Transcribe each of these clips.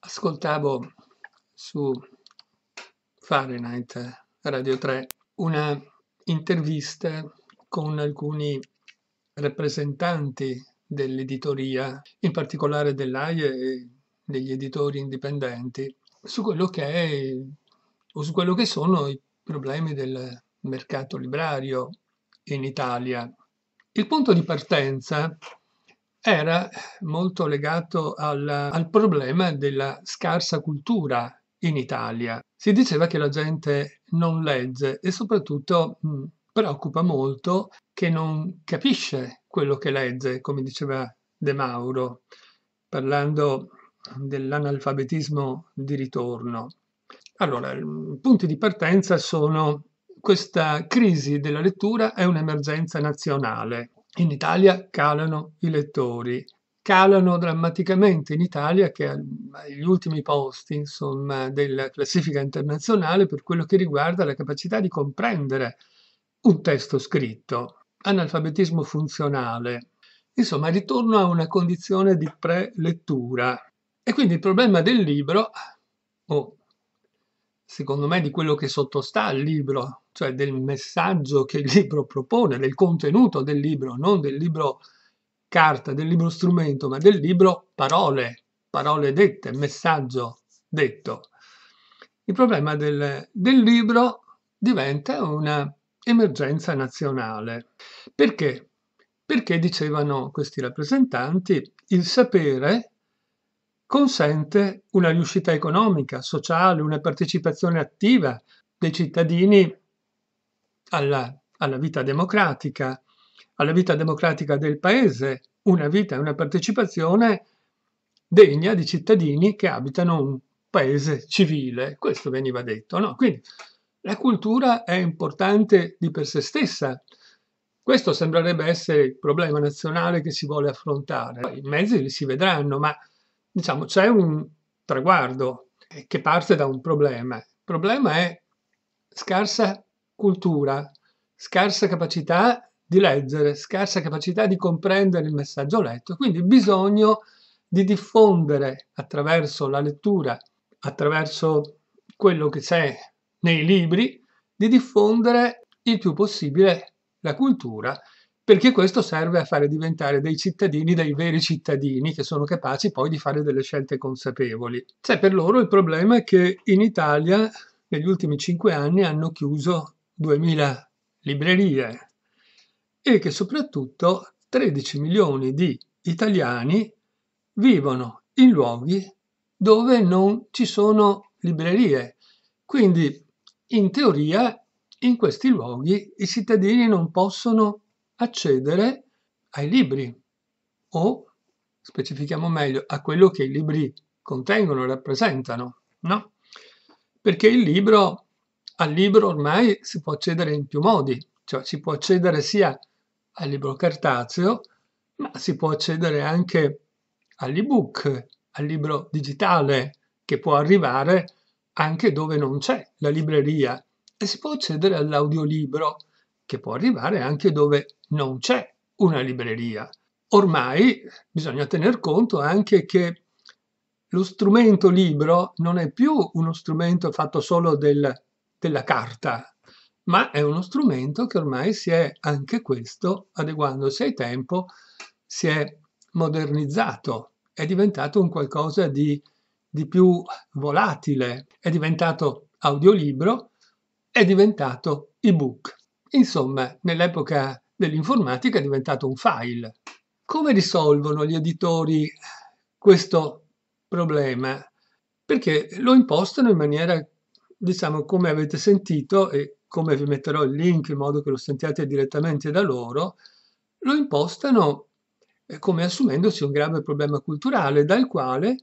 ascoltavo su Fahrenheit Radio 3 una intervista con alcuni rappresentanti dell'editoria, in particolare dell'AIE e degli editori indipendenti, su quello che è o su quello che sono i problemi del mercato librario in Italia. Il punto di partenza era molto legato al, al problema della scarsa cultura in Italia. Si diceva che la gente non legge e soprattutto mh, mm, preoccupa molto che non capisce quello che legge, come diceva De Mauro, parlando dell'analfabetismo di ritorno. Allora, i mm, punti di partenza sono questa crisi della lettura è un'emergenza nazionale in Italia calano i lettori, calano drammaticamente in Italia che è eh, agli ultimi posti insomma, della classifica internazionale per quello che riguarda la capacità di comprendere un testo scritto, analfabetismo funzionale. Insomma, ritorno a una condizione di pre-lettura. E quindi il problema del libro, o secondo me, di quello che sottostà al libro, cioè del messaggio che il libro propone, del contenuto del libro, non del libro carta, del libro strumento, ma del libro parole, parole dette, messaggio detto. Il problema del, del libro diventa un'emergenza nazionale. Perché? Perché dicevano questi rappresentanti, il sapere consente una riuscita economica, sociale, una partecipazione attiva dei cittadini alla, alla vita democratica, alla vita democratica del paese, una vita e una partecipazione degna di cittadini che abitano un paese civile, questo veniva detto. No? Quindi la cultura è importante di per sé stessa. Questo sembrerebbe essere il problema nazionale che si vuole affrontare. I mezzi li si vedranno, ma diciamo, c'è un traguardo eh, che parte da un problema. Il problema è scarsa cultura, scarsa capacità di leggere, scarsa capacità di comprendere il messaggio letto, quindi bisogno di diffondere attraverso la lettura, attraverso quello che c'è nei libri, di diffondere il più possibile la cultura perché questo serve a fare diventare dei cittadini dei veri cittadini che sono capaci poi di fare delle scelte consapevoli. C'è cioè, per loro il problema che in Italia negli ultimi cinque anni hanno chiuso 2000 librerie e che soprattutto 13 milioni di italiani vivono in luoghi dove non ci sono librerie. Quindi in teoria in questi luoghi i cittadini non possono accedere ai libri o, specifichiamo meglio, a quello che i libri contengono, rappresentano, no? Perché il libro, al libro ormai si può accedere in più modi, cioè si può accedere sia al libro cartaceo, ma si può accedere anche all'ebook, al libro digitale, che può arrivare anche dove non c'è la libreria, e si può accedere all'audiolibro, che può arrivare anche dove non c'è una libreria. Ormai bisogna tener conto anche che lo strumento libro non è più uno strumento fatto solo del, della carta, ma è uno strumento che ormai si è anche questo, adeguandosi ai tempi, si è modernizzato, è diventato un qualcosa di, di più volatile, è diventato audiolibro, è diventato ebook. Insomma, nell'epoca dell'informatica è diventato un file. Come risolvono gli editori questo problema? Perché lo impostano in maniera, diciamo, come avete sentito e come vi metterò il link in modo che lo sentiate direttamente da loro, lo impostano eh, come assumendosi un grave problema culturale dal quale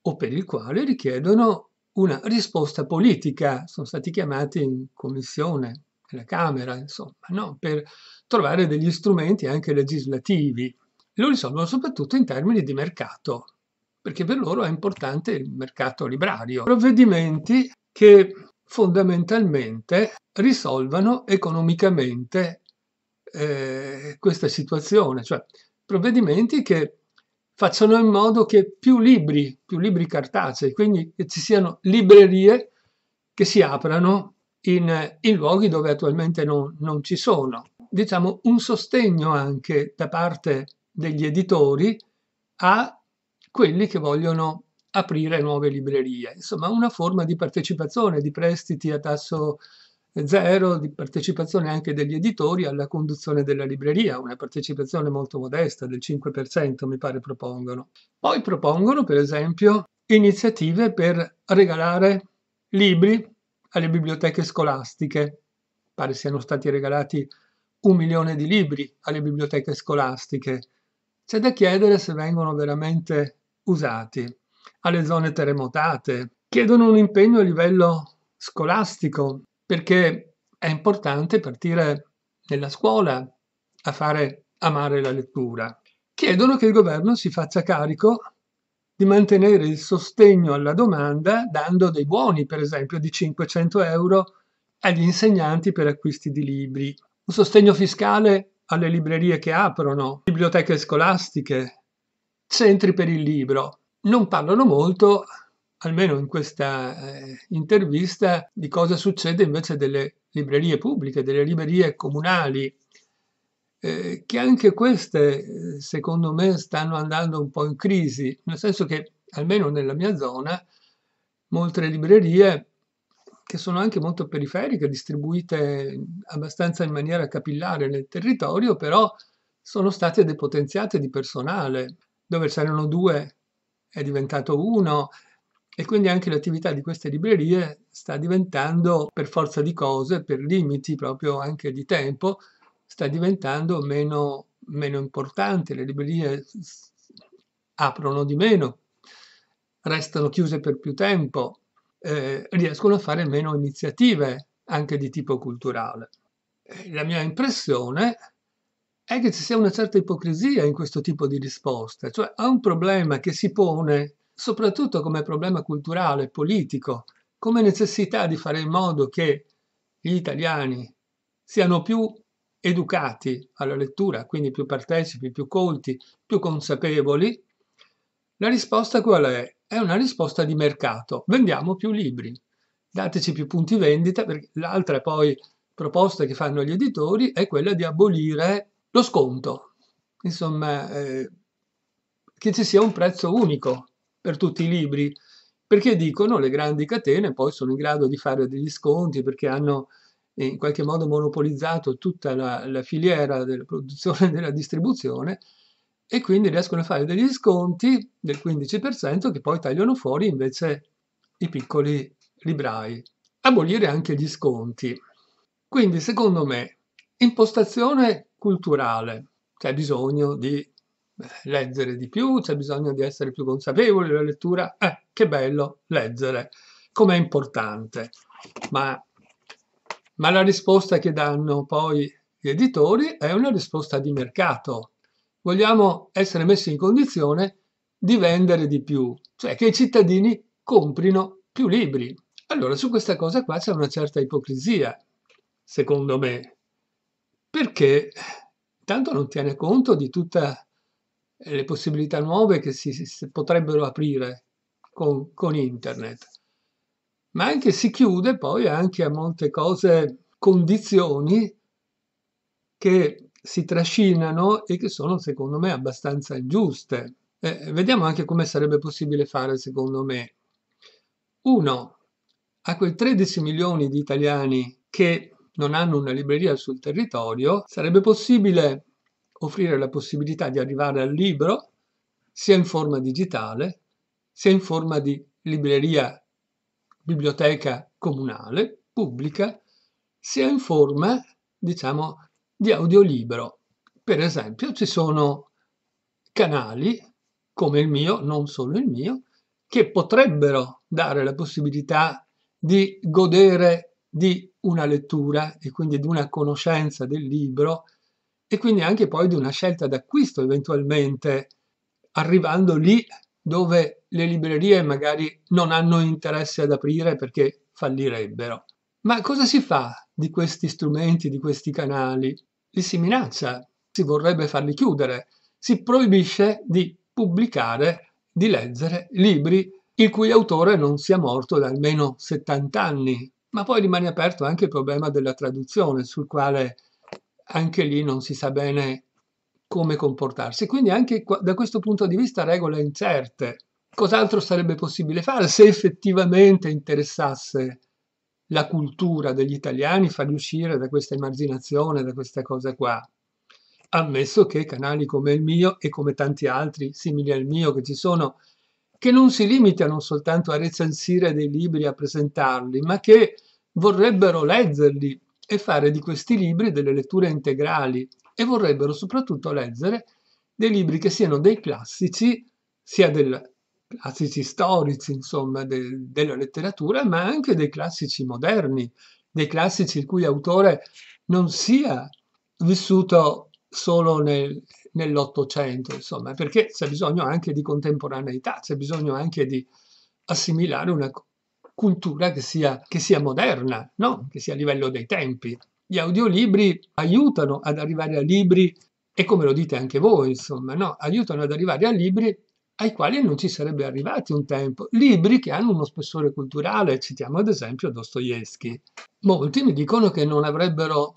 o per il quale richiedono una risposta politica. Sono stati chiamati in commissione la Camera, insomma, no? per trovare degli strumenti anche legislativi. Lo risolvono soprattutto in termini di mercato, perché per loro è importante il mercato librario. Provvedimenti che fondamentalmente risolvano economicamente eh, questa situazione, cioè provvedimenti che facciano in modo che più libri, più libri cartacei, quindi che ci siano librerie che si aprano in, in luoghi dove attualmente non, non ci sono. Diciamo un sostegno anche da parte degli editori a quelli che vogliono aprire nuove librerie. Insomma, una forma di partecipazione, di prestiti a tasso zero, di partecipazione anche degli editori alla conduzione della libreria, una partecipazione molto modesta del 5% mi pare propongono. Poi propongono, per esempio, iniziative per regalare libri alle biblioteche scolastiche, pare siano stati regalati un milione di libri alle biblioteche scolastiche, c'è da chiedere se vengono veramente usati, alle zone terremotate. Chiedono un impegno a livello scolastico perché è importante partire nella scuola a fare amare la lettura. Chiedono che il governo si faccia carico di mantenere il sostegno alla domanda dando dei buoni, per esempio, di 500 euro agli insegnanti per acquisti di libri, un sostegno fiscale alle librerie che aprono, biblioteche scolastiche, centri per il libro. Non parlano molto, almeno in questa eh, intervista, di cosa succede invece delle librerie pubbliche, delle librerie comunali eh, che anche queste eh, secondo me stanno andando un po' in crisi, nel senso che almeno nella mia zona molte librerie che sono anche molto periferiche, distribuite abbastanza in maniera capillare nel territorio, però sono state depotenziate di personale, dove c'erano due è diventato uno e quindi anche l'attività di queste librerie sta diventando per forza di cose, per limiti proprio anche di tempo, sta diventando meno, meno importante, le librerie aprono di meno, restano chiuse per più tempo, eh, riescono a fare meno iniziative anche di tipo culturale. Eh, la mia impressione è che ci sia una certa ipocrisia in questo tipo di risposta, cioè a un problema che si pone soprattutto come problema culturale, politico, come necessità di fare in modo che gli italiani siano più educati alla lettura, quindi più partecipi, più colti, più consapevoli, la risposta qual è? È una risposta di mercato. Vendiamo più libri, dateci più punti vendita, perché l'altra poi proposta che fanno gli editori è quella di abolire lo sconto. Insomma, eh, che ci sia un prezzo unico per tutti i libri, perché dicono le grandi catene poi sono in grado di fare degli sconti perché hanno in qualche modo monopolizzato tutta la, la filiera della produzione e della distribuzione e quindi riescono a fare degli sconti del 15% che poi tagliano fuori invece i piccoli librai. Abolire anche gli sconti. Quindi, secondo me, impostazione culturale. C'è bisogno di eh, leggere di più, c'è bisogno di essere più consapevoli della lettura. Eh, che bello leggere, com'è importante. Ma ma la risposta che danno poi gli editori è una risposta di mercato. Vogliamo essere messi in condizione di vendere di più, cioè che i cittadini comprino più libri. Allora su questa cosa qua c'è una certa ipocrisia, secondo me, perché tanto non tiene conto di tutte eh, le possibilità nuove che si, si potrebbero aprire con, con internet ma anche si chiude poi anche a molte cose, condizioni che si trascinano e che sono secondo me abbastanza ingiuste. Eh, vediamo anche come sarebbe possibile fare secondo me. Uno, a quei 13 milioni di italiani che non hanno una libreria sul territorio, sarebbe possibile offrire la possibilità di arrivare al libro sia in forma digitale, sia in forma di libreria biblioteca comunale, pubblica, sia in forma, diciamo, di audiolibro. Per esempio, ci sono canali come il mio, non solo il mio, che potrebbero dare la possibilità di godere di una lettura e quindi di una conoscenza del libro e quindi anche poi di una scelta d'acquisto eventualmente arrivando lì dove le librerie magari non hanno interesse ad aprire perché fallirebbero. Ma cosa si fa di questi strumenti, di questi canali? Li si minaccia, si vorrebbe farli chiudere, si proibisce di pubblicare, di leggere libri il cui autore non sia morto da almeno 70 anni. Ma poi rimane aperto anche il problema della traduzione, sul quale anche lì non si sa bene come comportarsi. Quindi anche da questo punto di vista regole incerte. Cos'altro sarebbe possibile fare se effettivamente interessasse la cultura degli italiani farli uscire da questa emarginazione, da questa cosa qua? Ammesso che canali come il mio e come tanti altri simili al mio che ci sono, che non si limitano soltanto a recensire dei libri, a presentarli, ma che vorrebbero leggerli e fare di questi libri delle letture integrali, e vorrebbero soprattutto leggere dei libri che siano dei classici, sia del classici storici, insomma, de, della letteratura, ma anche dei classici moderni, dei classici il cui autore non sia vissuto solo nel, nell'Ottocento, insomma, perché c'è bisogno anche di contemporaneità, c'è bisogno anche di assimilare una cultura che sia, che sia moderna, no? che sia a livello dei tempi. Gli audiolibri aiutano ad arrivare a libri, e come lo dite anche voi, insomma, no? aiutano ad arrivare a libri ai quali non ci sarebbe arrivati un tempo, libri che hanno uno spessore culturale, citiamo ad esempio Dostoevsky. Molti mi dicono che non avrebbero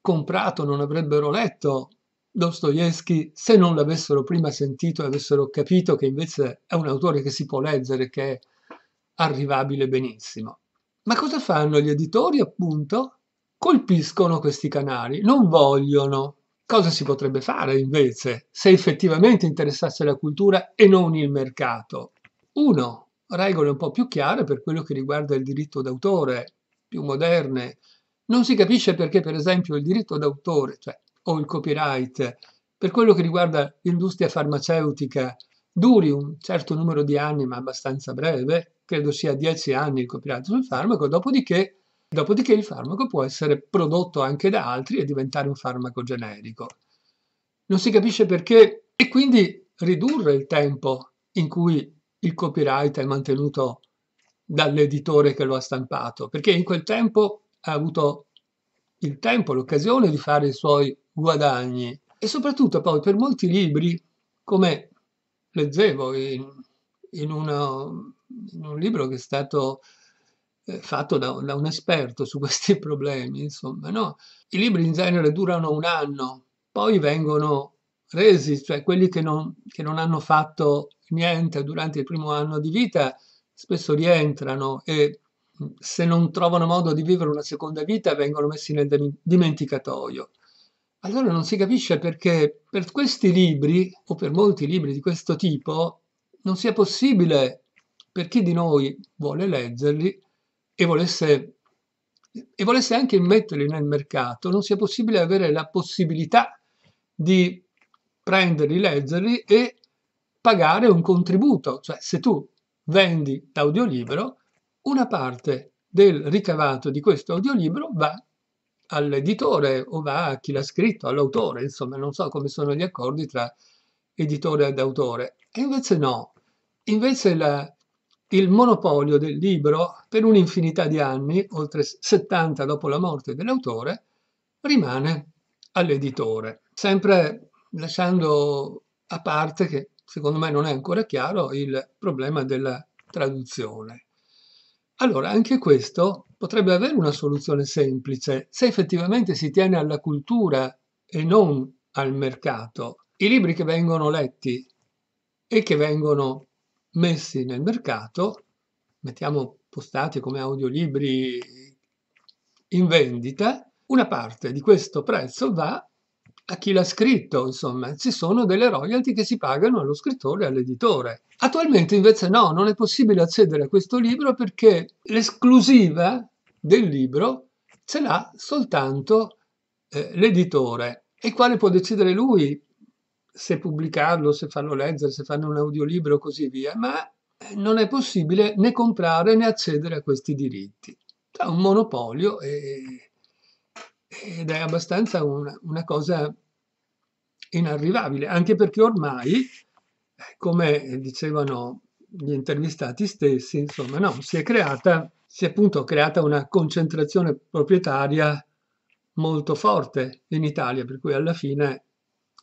comprato, non avrebbero letto Dostoevsky se non l'avessero prima sentito e avessero capito che invece è un autore che si può leggere, che è arrivabile benissimo. Ma cosa fanno gli editori, appunto? colpiscono questi canali, non vogliono. Cosa si potrebbe fare invece se effettivamente interessasse la cultura e non il mercato? Uno, regole un po' più chiare per quello che riguarda il diritto d'autore, più moderne. Non si capisce perché, per esempio, il diritto d'autore, cioè, o il copyright, per quello che riguarda l'industria farmaceutica, duri un certo numero di anni, ma abbastanza breve, credo sia 10 anni il copyright sul farmaco, dopodiché Dopodiché il farmaco può essere prodotto anche da altri e diventare un farmaco generico. Non si capisce perché e quindi ridurre il tempo in cui il copyright è mantenuto dall'editore che lo ha stampato, perché in quel tempo ha avuto il tempo, l'occasione di fare i suoi guadagni e soprattutto poi per molti libri, come leggevo in, in, una, in un libro che è stato eh, fatto da, da, un esperto su questi problemi, insomma, no? I libri in genere durano un anno, poi vengono resi, cioè quelli che non, che non hanno fatto niente durante il primo anno di vita spesso rientrano e mm, se non trovano modo di vivere una seconda vita vengono messi nel dimenticatoio. Allora non si capisce perché per questi libri o per molti libri di questo tipo non sia possibile per chi di noi vuole leggerli e volesse, e volesse anche metterli nel mercato, non sia possibile avere la possibilità di prenderli, leggerli e pagare un contributo. Cioè, se tu vendi l'audiolibro, una parte del ricavato di questo audiolibro va all'editore o va a chi l'ha scritto, all'autore, insomma, non so come sono gli accordi tra editore ed autore. E invece no, invece la, il monopolio del libro per un'infinità di anni, oltre 70 dopo la morte dell'autore, rimane all'editore, sempre lasciando a parte che secondo me non è ancora chiaro il problema della traduzione. Allora, anche questo potrebbe avere una soluzione semplice se effettivamente si tiene alla cultura e non al mercato. I libri che vengono letti e che vengono messi nel mercato, mettiamo postati come audiolibri in vendita, una parte di questo prezzo va a chi l'ha scritto, insomma, ci sono delle royalty che si pagano allo scrittore e all'editore. Attualmente invece no, non è possibile accedere a questo libro perché l'esclusiva del libro ce l'ha soltanto eh, l'editore, il quale può decidere lui se pubblicarlo, se farlo leggere, se fanno un audiolibro e così via, ma eh, non è possibile né comprare né accedere a questi diritti. È un monopolio e, ed è abbastanza una, una cosa inarrivabile, anche perché ormai, eh, come dicevano gli intervistati stessi, insomma, no, si è creata, si è appunto creata una concentrazione proprietaria molto forte in Italia, per cui alla fine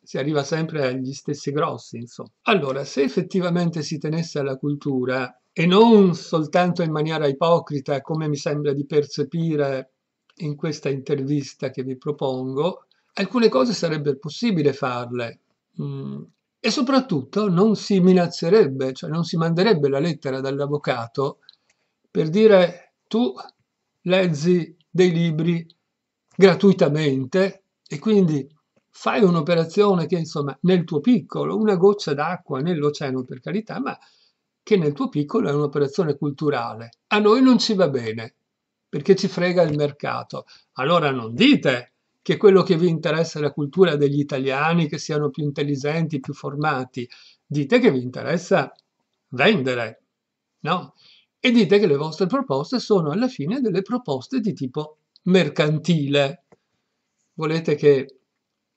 si arriva sempre agli stessi grossi, insomma. Allora, se effettivamente si tenesse alla cultura e non soltanto in maniera ipocrita, come mi sembra di percepire in questa intervista che vi propongo, alcune cose sarebbe possibile farle. Mm. E soprattutto non si minaccerebbe, cioè non si manderebbe la lettera dall'avvocato per dire tu leggi dei libri gratuitamente e quindi fai un'operazione che insomma nel tuo piccolo, una goccia d'acqua nell'oceano per carità, ma che nel tuo piccolo è un'operazione culturale. A noi non ci va bene perché ci frega il mercato. Allora non dite che quello che vi interessa è la cultura degli italiani, che siano più intelligenti, più formati. Dite che vi interessa vendere, no? E dite che le vostre proposte sono alla fine delle proposte di tipo mercantile. Volete che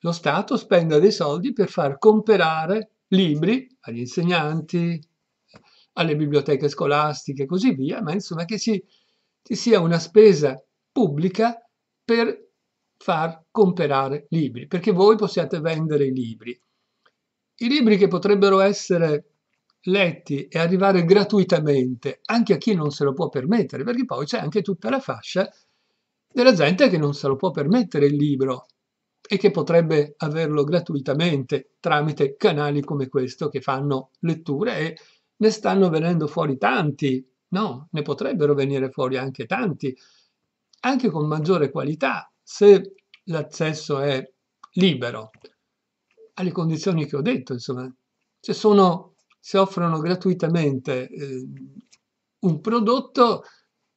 lo Stato spenda dei soldi per far comprare libri agli insegnanti, alle biblioteche scolastiche e così via, ma insomma che ci, ci sia una spesa pubblica per far comprare libri, perché voi possiate vendere i libri. I libri che potrebbero essere letti e arrivare gratuitamente anche a chi non se lo può permettere, perché poi c'è anche tutta la fascia della gente che non se lo può permettere il libro, e che potrebbe averlo gratuitamente tramite canali come questo che fanno letture e ne stanno venendo fuori tanti, no, ne potrebbero venire fuori anche tanti, anche con maggiore qualità se l'accesso è libero, alle condizioni che ho detto, insomma, cioè sono, se offrono gratuitamente eh, un prodotto,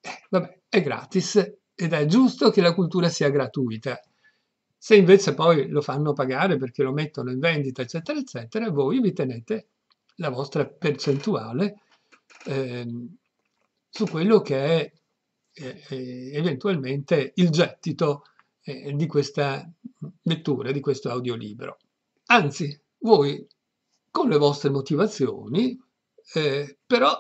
eh, vabbè, è gratis ed è giusto che la cultura sia gratuita. Se invece poi lo fanno pagare perché lo mettono in vendita, eccetera, eccetera, voi vi tenete la vostra percentuale eh, su quello che è eh, eh, eventualmente il gettito eh, di questa lettura, di questo audiolibro. Anzi, voi con le vostre motivazioni, eh, però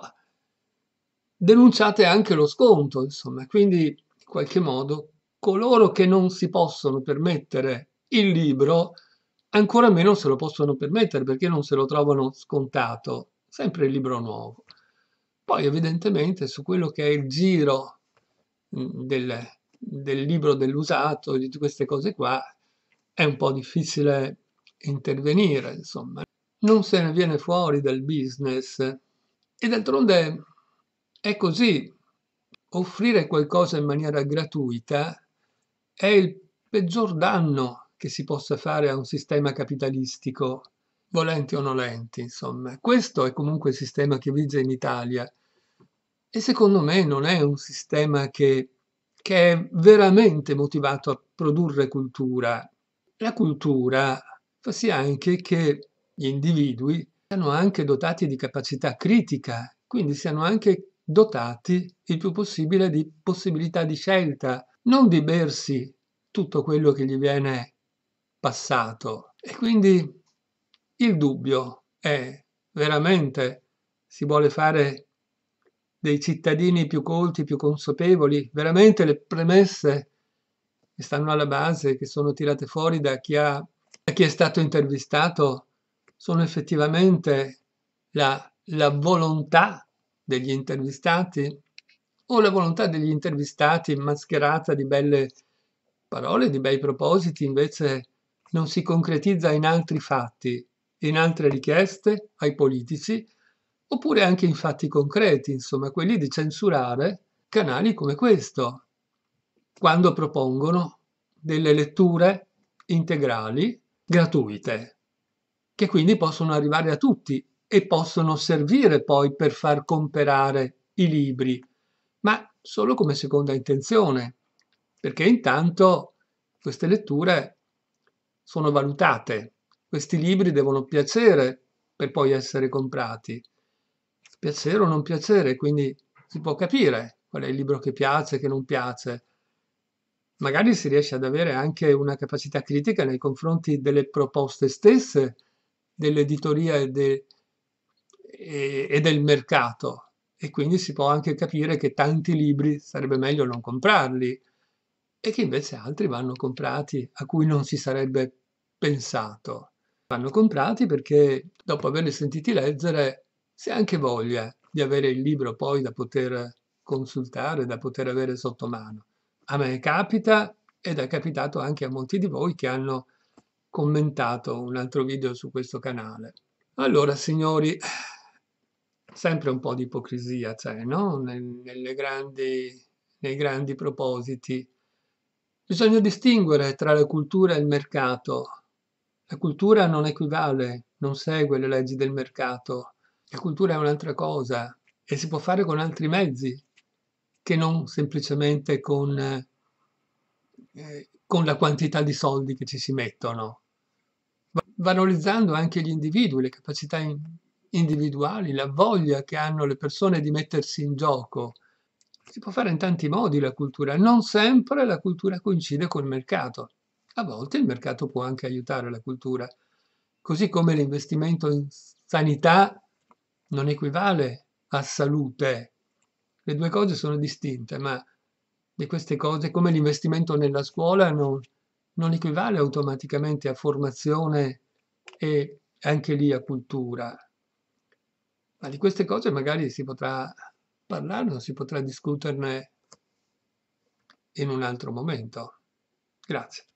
denunciate anche lo sconto, insomma, quindi in qualche modo coloro che non si possono permettere il libro, ancora meno se lo possono permettere perché non se lo trovano scontato, sempre il libro nuovo. Poi evidentemente su quello che è il giro mm, del, del libro dell'usato, di queste cose qua, è un po' difficile intervenire, insomma. Non se ne viene fuori dal business. E d'altronde è così. Offrire qualcosa in maniera gratuita è il peggior danno che si possa fare a un sistema capitalistico, volenti o nolenti, insomma. Questo è comunque il sistema che vige in Italia e secondo me non è un sistema che, che è veramente motivato a produrre cultura. La cultura fa sì anche che gli individui siano anche dotati di capacità critica, quindi siano anche dotati il più possibile di possibilità di scelta non di bersi tutto quello che gli viene passato. E quindi il dubbio è veramente si vuole fare dei cittadini più colti, più consapevoli, veramente le premesse che stanno alla base, che sono tirate fuori da chi, ha, da chi è stato intervistato, sono effettivamente la, la volontà degli intervistati o la volontà degli intervistati mascherata di belle parole, di bei propositi, invece non si concretizza in altri fatti, in altre richieste ai politici, oppure anche in fatti concreti, insomma, quelli di censurare canali come questo, quando propongono delle letture integrali gratuite, che quindi possono arrivare a tutti e possono servire poi per far comperare i libri ma solo come seconda intenzione, perché intanto queste letture sono valutate, questi libri devono piacere per poi essere comprati, piacere o non piacere, quindi si può capire qual è il libro che piace, che non piace. Magari si riesce ad avere anche una capacità critica nei confronti delle proposte stesse dell'editoria e, de, e, e del mercato, e quindi si può anche capire che tanti libri sarebbe meglio non comprarli e che invece altri vanno comprati a cui non si sarebbe pensato. Vanno comprati perché dopo averli sentiti leggere si ha anche voglia di avere il libro poi da poter consultare, da poter avere sotto mano. A me capita ed è capitato anche a molti di voi che hanno commentato un altro video su questo canale. Allora, signori, sempre un po' di ipocrisia c'è, no? grandi, nei grandi propositi. Bisogna distinguere tra la cultura e il mercato. La cultura non equivale, non segue le leggi del mercato. La cultura è un'altra cosa e si può fare con altri mezzi che non semplicemente con, eh, con la quantità di soldi che ci si mettono. Valorizzando anche gli individui, le capacità in, individuali, la voglia che hanno le persone di mettersi in gioco. Si può fare in tanti modi la cultura, non sempre la cultura coincide col mercato. A volte il mercato può anche aiutare la cultura, così come l'investimento in sanità non equivale a salute. Le due cose sono distinte, ma di queste cose, come l'investimento nella scuola, non, non equivale automaticamente a formazione e anche lì a cultura ma di queste cose magari si potrà parlarne, si potrà discuterne in un altro momento. Grazie.